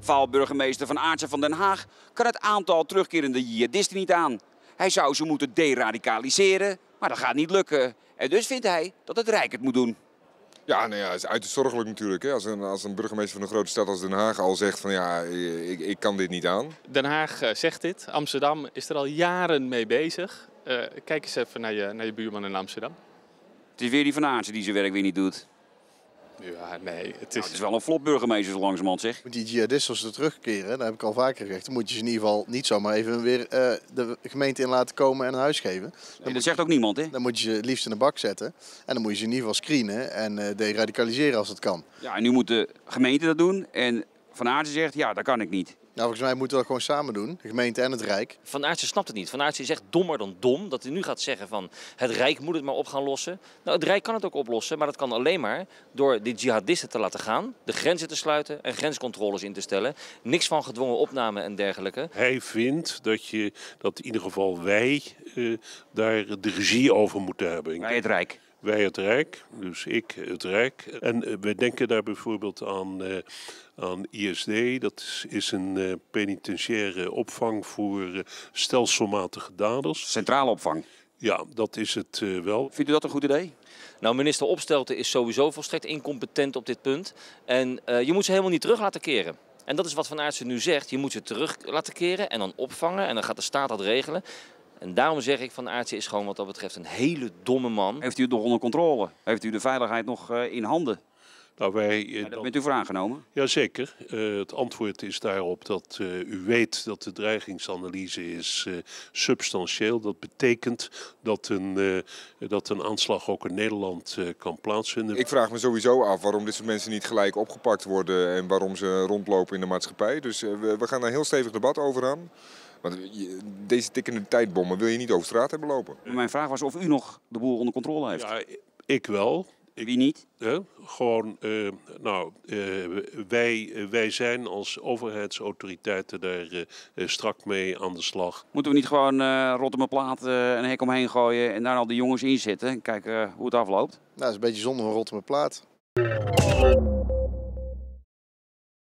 Valburgemeester Van Aartsen van Den Haag kan het aantal terugkerende jihadisten niet aan. Hij zou ze moeten deradicaliseren, maar dat gaat niet lukken. En dus vindt hij dat het Rijk het moet doen. Ja, nou ja, het is uiterst zorgelijk natuurlijk. Hè. Als, een, als een burgemeester van een grote stad als Den Haag al zegt van ja, eh, ik, ik kan dit niet aan. Den Haag eh, zegt dit. Amsterdam is er al jaren mee bezig. Eh, kijk eens even naar je, naar je buurman in Amsterdam. Het is weer die Van Aartsen die zijn werk weer niet doet. Ja, nee. Nou, het is, wel een flop burgemeester zo langzamerhand, zeg. Die jihadisten als ze terugkeren, dat heb ik al vaker gezegd. Dan moet je ze in ieder geval niet zomaar even weer eh, de gemeente in laten komen en een huis geven. dat zegt ook niemand, hè? Dan moet je ze het liefst in de bak zetten. En dan moet je ze in ieder geval screenen en uh, deradicaliseren als dat kan. Ja, en nu moet de gemeente dat doen. En Van Aartsen zegt, ja, dat kan ik niet. Nou, volgens mij moeten we dat gewoon samen doen, de gemeente en het Rijk. Van Aartsen snapt het niet. Van Aartsen is echt dommer dan dom. Dat hij nu gaat zeggen van het Rijk moet het maar op gaan lossen. Nou, het Rijk kan het ook oplossen, maar dat kan alleen maar door die jihadisten te laten gaan. De grenzen te sluiten en grenscontroles in te stellen. Niks van gedwongen opname en dergelijke. Hij vindt dat, je, dat in ieder geval wij eh, daar de regie over moeten hebben. Wij het Rijk wij het Rijk, dus ik het Rijk. En eh, we denken daar bijvoorbeeld aan, eh, aan ISD, dat is, een penitentiaire opvang voor eh, stelselmatige daders. Centrale opvang. Ja, dat is het eh, wel. Vindt u dat een goed idee? Nou, minister Opstelten is sowieso volstrekt incompetent op dit punt. En eh, je moet ze helemaal niet terug laten keren. En dat is wat Van Aertsen nu zegt. Je moet ze terug laten keren en dan opvangen. En dan gaat de staat dat regelen. En daarom zeg ik, Van Aertsen is gewoon wat dat betreft een hele domme man. Heeft u het nog onder controle? Heeft u de veiligheid nog in handen? Nou, eh, dat bent u voor aangenomen? Jazeker. Uh, het antwoord is daarop dat eh, u weet dat de dreigingsanalyse is substantieel. Dat betekent dat een, dat een aanslag ook in Nederland kan plaatsvinden. Ik vraag me sowieso af waarom dit soort mensen niet gelijk opgepakt worden en waarom ze rondlopen in de maatschappij. Dus we, we gaan daar heel stevig debat over aan. Want deze tikkende tijdbommen wil je niet over straat hebben lopen. Mijn vraag was of u nog de boel onder controle heeft. Ja, ik wel. Wie niet? Gewoon, eh, nou, eh, wij, wij zijn als overheidsautoriteiten daar eh, strak mee aan de slag. Moeten we niet gewoon uh, Rotterdam Plaat een hek omheen gooien en daar al die jongens in zitten en kijken hoe het afloopt? Nou, dat is een beetje zonde van Rotterdam Plaat.